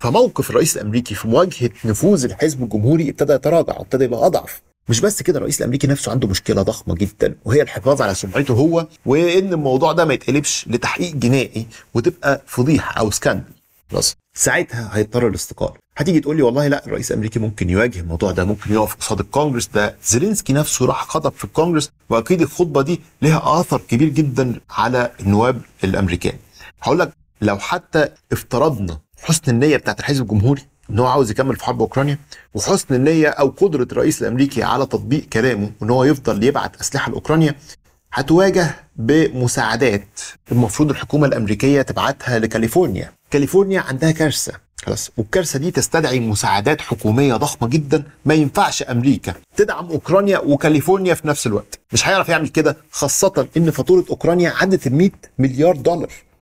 فموقف الرئيس الامريكي في مواجهه نفوذ الحزب الجمهوري ابتدى يتراجع وابتدى يبقى اضعف مش بس كده الرئيس الامريكي نفسه عنده مشكله ضخمه جدا وهي الحفاظ على سمعته هو وان الموضوع ده ما يتقلبش لتحقيق جنائي وتبقى فضيحه او سكاندل خلاص ساعتها هيضطر الاستقالة هتيجي تقول لي والله لا الرئيس الامريكي ممكن يواجه الموضوع ده ممكن يقف قصاد الكونجرس ده زيلينسكي نفسه راح خطب في الكونجرس واكيد الخطبه دي لها اثر كبير جدا على النواب الامريكان هقول لك لو حتى افترضنا حسن النيه بتاعت الحزب الجمهوري ان هو عاوز يكمل في حرب اوكرانيا وحسن النيه او قدره الرئيس الامريكي على تطبيق كلامه ان هو يفضل يبعت اسلحه لاوكرانيا هتواجه بمساعدات المفروض الحكومه الامريكيه تبعتها لكاليفورنيا كاليفورنيا عندها كارثه خلاص والكارثه دي تستدعي مساعدات حكوميه ضخمه جدا ما ينفعش امريكا تدعم اوكرانيا وكاليفورنيا في نفس الوقت مش هيعرف يعمل كده خاصه ان فاتوره اوكرانيا عدت ال 100 مليار دولار